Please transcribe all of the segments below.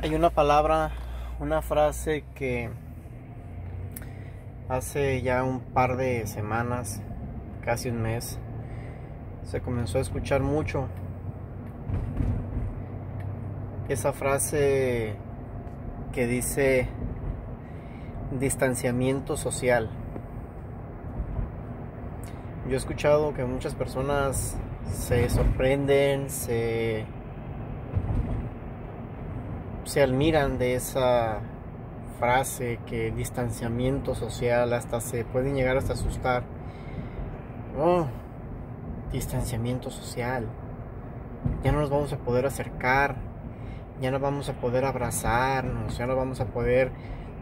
Hay una palabra, una frase que hace ya un par de semanas, casi un mes, se comenzó a escuchar mucho. Esa frase que dice distanciamiento social. Yo he escuchado que muchas personas se sorprenden, se se admiran de esa frase que distanciamiento social hasta se pueden llegar hasta asustar. Oh, distanciamiento social. Ya no nos vamos a poder acercar, ya no vamos a poder abrazarnos, ya no vamos a poder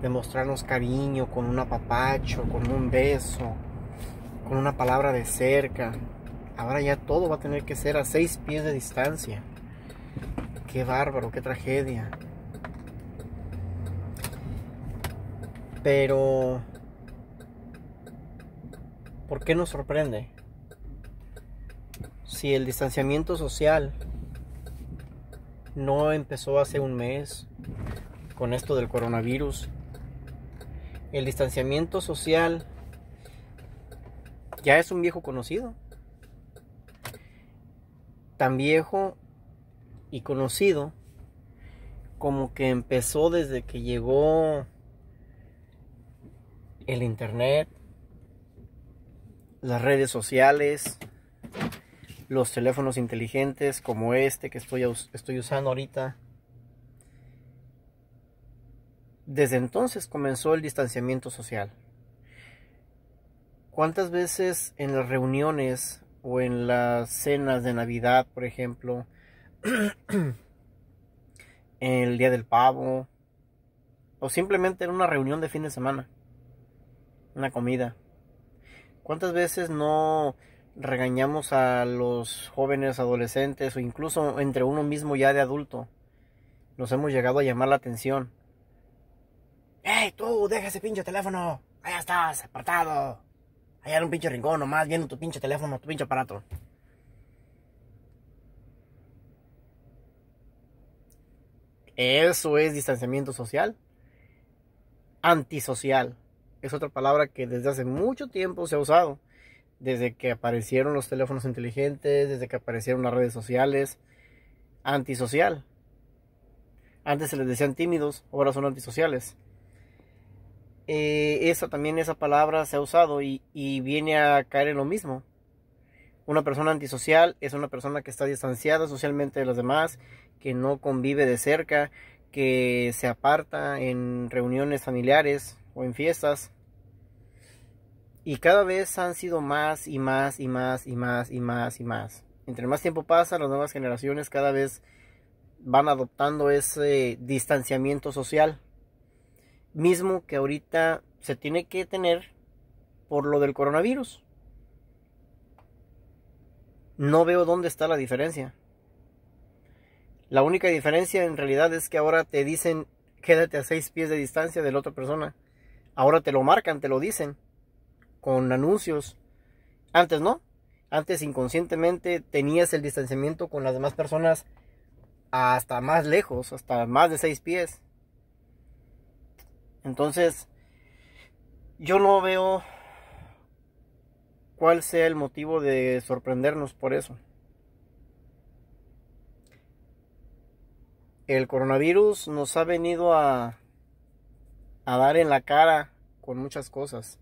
demostrarnos cariño con un apapacho, con un beso, con una palabra de cerca. Ahora ya todo va a tener que ser a seis pies de distancia. Qué bárbaro, qué tragedia. Pero... ¿Por qué nos sorprende? Si el distanciamiento social no empezó hace un mes con esto del coronavirus, el distanciamiento social ya es un viejo conocido. Tan viejo y conocido como que empezó desde que llegó el internet, las redes sociales, los teléfonos inteligentes como este que estoy, estoy usando ahorita. Desde entonces comenzó el distanciamiento social. ¿Cuántas veces en las reuniones o en las cenas de Navidad, por ejemplo, en el Día del Pavo, o simplemente en una reunión de fin de semana una comida. ¿Cuántas veces no regañamos a los jóvenes, adolescentes o incluso entre uno mismo ya de adulto? Nos hemos llegado a llamar la atención. ¡Ey, tú! ¡Deja ese pinche teléfono! ¡Allá estás, apartado! Allá en un pinche rincón nomás, viendo tu pinche teléfono, tu pinche aparato. Eso es distanciamiento social. Antisocial es otra palabra que desde hace mucho tiempo se ha usado. Desde que aparecieron los teléfonos inteligentes, desde que aparecieron las redes sociales. Antisocial. Antes se les decían tímidos, ahora son antisociales. Eh, esa también esa palabra se ha usado y, y viene a caer en lo mismo. Una persona antisocial es una persona que está distanciada socialmente de los demás, que no convive de cerca, que se aparta en reuniones familiares o en fiestas, y cada vez han sido más y más y más y más y más y más. Entre más tiempo pasa, las nuevas generaciones cada vez van adoptando ese distanciamiento social. Mismo que ahorita se tiene que tener por lo del coronavirus. No veo dónde está la diferencia. La única diferencia en realidad es que ahora te dicen quédate a seis pies de distancia de la otra persona. Ahora te lo marcan, te lo dicen con anuncios. Antes no. Antes inconscientemente tenías el distanciamiento con las demás personas hasta más lejos, hasta más de seis pies. Entonces, yo no veo cuál sea el motivo de sorprendernos por eso. El coronavirus nos ha venido a, dar en la cara con muchas cosas.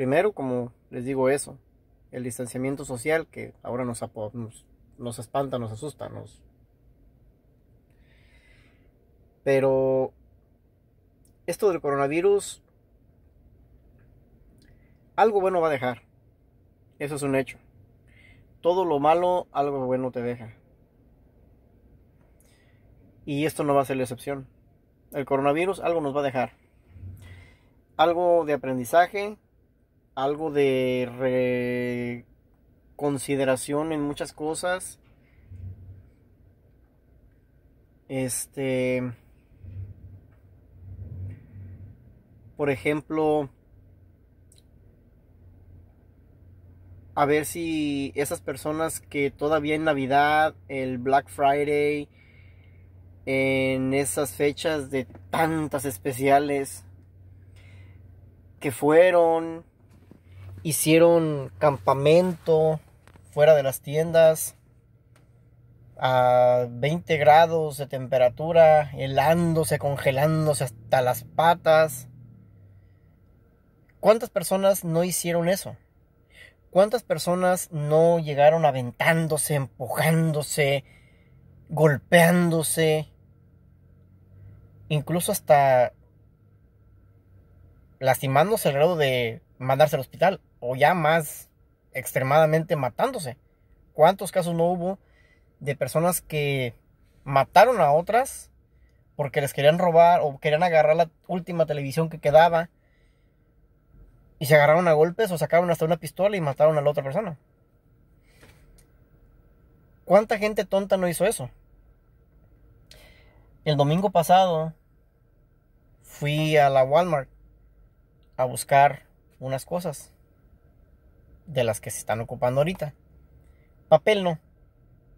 Primero, como les digo eso, el distanciamiento social que ahora nos, nos, espanta, nos asusta, nos... Pero esto del coronavirus, algo bueno va a dejar. Eso es un hecho. Todo lo malo, algo bueno te deja. Y esto no va a ser la excepción. El coronavirus algo nos va a dejar. Algo de aprendizaje, algo de reconsideración en muchas cosas. Este, por ejemplo, a ver si esas personas que todavía en Navidad, el Black Friday, en esas fechas de tantas especiales que fueron, hicieron campamento fuera de las tiendas a 20 grados de temperatura, helándose, congelándose hasta las patas. ¿Cuántas personas no hicieron eso? ¿Cuántas personas no llegaron aventándose, empujándose, golpeándose, incluso hasta lastimándose al grado de mandarse al hospital o ya más extremadamente matándose. ¿Cuántos casos no hubo de personas que mataron a otras porque les querían robar o querían agarrar la última televisión que quedaba y se agarraron a golpes o sacaron hasta una pistola y mataron a la otra persona? ¿Cuánta gente tonta no hizo eso? El domingo pasado fui a la Walmart a buscar unas cosas de las que se están ocupando ahorita. Papel no,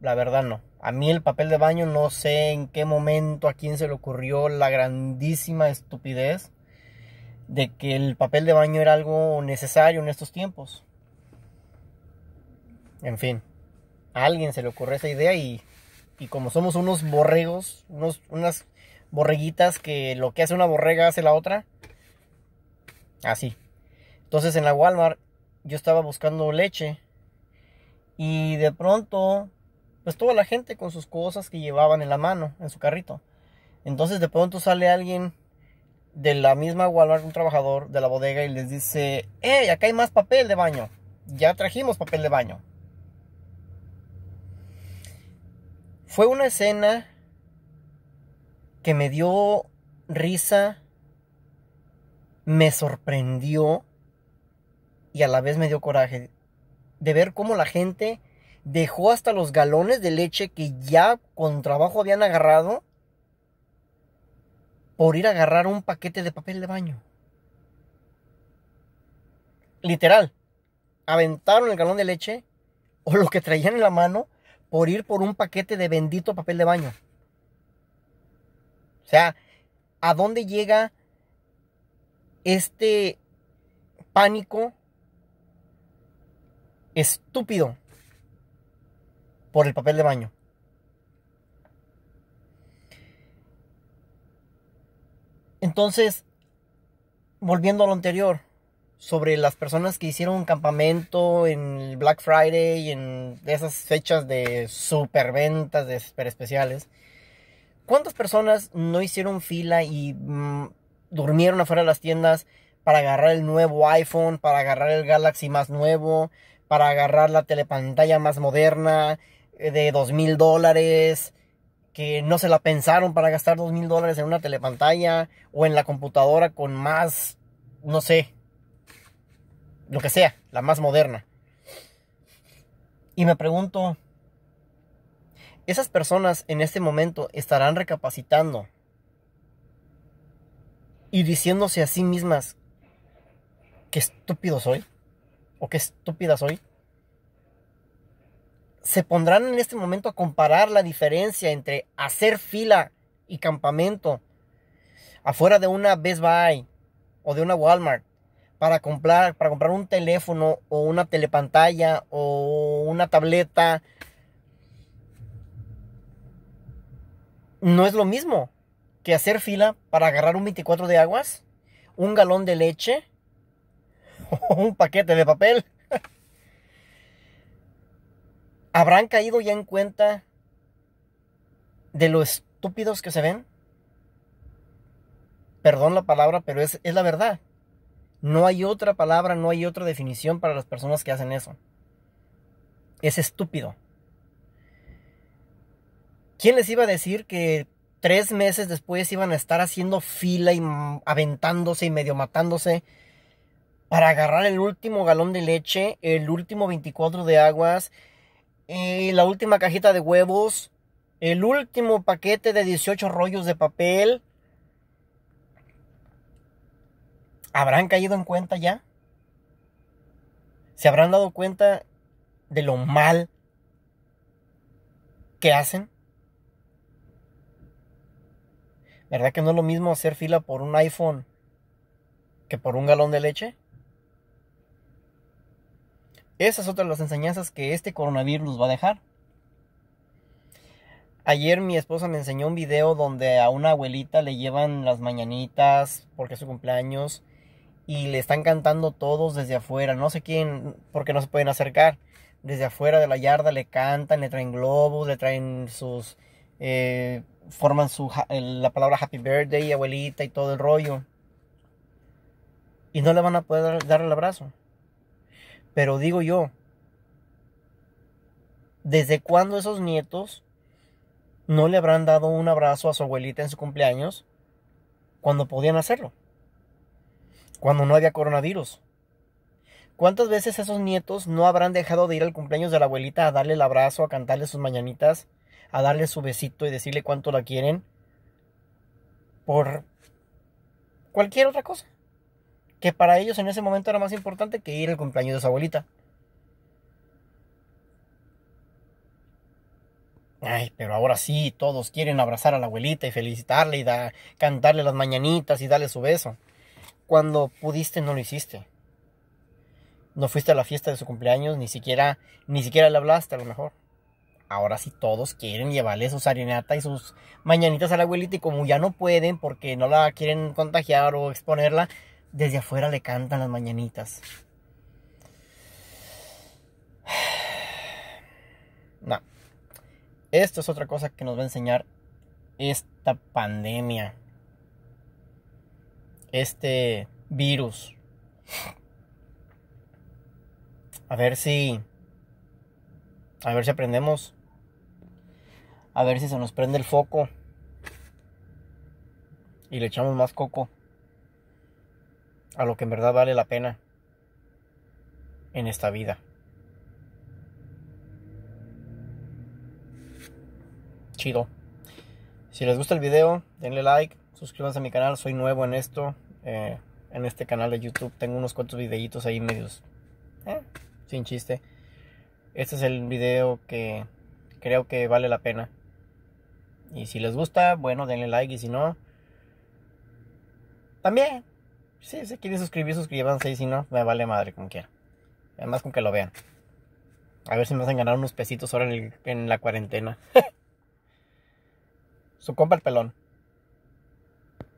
la verdad no. A mí el papel de baño no sé en qué momento a quién se le ocurrió la grandísima estupidez de que el papel de baño era algo necesario en estos tiempos. En fin, a alguien se le ocurrió esa idea y, y como somos unos borregos, unas borreguitas que lo que hace una borrega hace la otra, Así. Entonces en la Walmart yo estaba buscando leche y de pronto pues toda la gente con sus cosas que llevaban en la mano, en su carrito. Entonces de pronto sale alguien de la misma Walmart, un trabajador de la bodega y les dice, hey, acá hay más papel de baño. Ya trajimos papel de baño. Fue una escena que me dio risa, me sorprendió y a la vez me dio coraje de ver cómo la gente dejó hasta los galones de leche que ya con trabajo habían agarrado por ir a agarrar un paquete de papel de baño. Literal, aventaron el galón de leche o lo que traían en la mano por ir por un paquete de bendito papel de baño. O sea, ¿a dónde llega este pánico estúpido por el papel de baño. Entonces, volviendo a lo anterior, sobre las personas que hicieron un campamento en Black Friday y en esas fechas de superventas de super especiales, ¿cuántas personas no hicieron fila y mm, durmieron afuera de las tiendas para agarrar el nuevo iPhone, para agarrar el Galaxy más nuevo, para agarrar la telepantalla más moderna eh, de dos mil dólares, que no se la pensaron para gastar dos mil dólares en una telepantalla o en la computadora con más, no sé, lo que sea, la más moderna. Y me pregunto, ¿esas personas en este momento estarán recapacitando y diciéndose a sí mismas, qué estúpido soy, o qué estúpida soy, se pondrán en este momento a comparar la diferencia entre hacer fila y campamento afuera de una Best Buy o de una Walmart para comprar, para comprar un teléfono o una telepantalla o una tableta. No es lo mismo que hacer fila para agarrar un 24 de aguas, un galón de leche o un paquete de papel. ¿Habrán caído ya en cuenta de lo estúpidos que se ven? Perdón la palabra, pero es, es la verdad. No hay otra palabra, no hay otra definición para las personas que hacen eso. Es estúpido. ¿Quién les iba a decir que tres meses después iban a estar haciendo fila y aventándose y medio matándose para agarrar el último galón de leche, el último 24 de aguas, eh, la última cajita de huevos, el último paquete de 18 rollos de papel. ¿Habrán caído en cuenta ya? ¿Se habrán dado cuenta de lo mal que hacen? ¿Verdad que no es lo mismo hacer fila por un iPhone que por un galón de leche? Esas es otra de las enseñanzas que este coronavirus va a dejar. Ayer mi esposa me enseñó un video donde a una abuelita le llevan las mañanitas porque es su cumpleaños y le están cantando todos desde afuera. No sé quién, porque no se pueden acercar. Desde afuera de la yarda le cantan, le traen globos, le traen sus eh, forman su, la palabra happy birthday, abuelita y todo el rollo. Y no le van a poder dar el abrazo. Pero digo yo, ¿desde cuándo esos nietos no le habrán dado un abrazo a su abuelita en su cumpleaños cuando podían hacerlo? Cuando no había coronavirus. ¿Cuántas veces esos nietos no habrán dejado de ir al cumpleaños de la abuelita a darle el abrazo, a cantarle sus mañanitas? a darle su besito y decirle cuánto la quieren por cualquier otra cosa. Que para ellos en ese momento era más importante que ir al cumpleaños de su abuelita. Ay, pero ahora sí, todos quieren abrazar a la abuelita y felicitarle y cantarle las mañanitas y darle su beso. Cuando pudiste no lo hiciste. No fuiste a la fiesta de su cumpleaños, ni siquiera, ni siquiera le hablaste a lo mejor ahora si todos quieren llevarle sus arenata y sus mañanitas a la abuelita y como ya no pueden porque no la quieren contagiar o exponerla, desde afuera le cantan las mañanitas. No. Esto es otra cosa que nos va a enseñar esta pandemia. Este virus. A ver si... A ver si aprendemos a ver si se nos prende el foco. Y le echamos más coco. A lo que en verdad vale la pena. En esta vida. Chido. Si les gusta el video, denle like. Suscríbanse a mi canal. Soy nuevo en esto. Eh, en este canal de YouTube. Tengo unos cuantos videitos ahí medios. Eh, sin chiste. Este es el video que creo que vale la pena. Y si les gusta, bueno, denle like. Y si no, también. Si se quieren suscribir, suscríbanse. Y si no, me vale madre, con quiera. Además, con que lo vean. A ver si me hacen ganar unos pesitos ahora en, en la cuarentena. Su compa el pelón.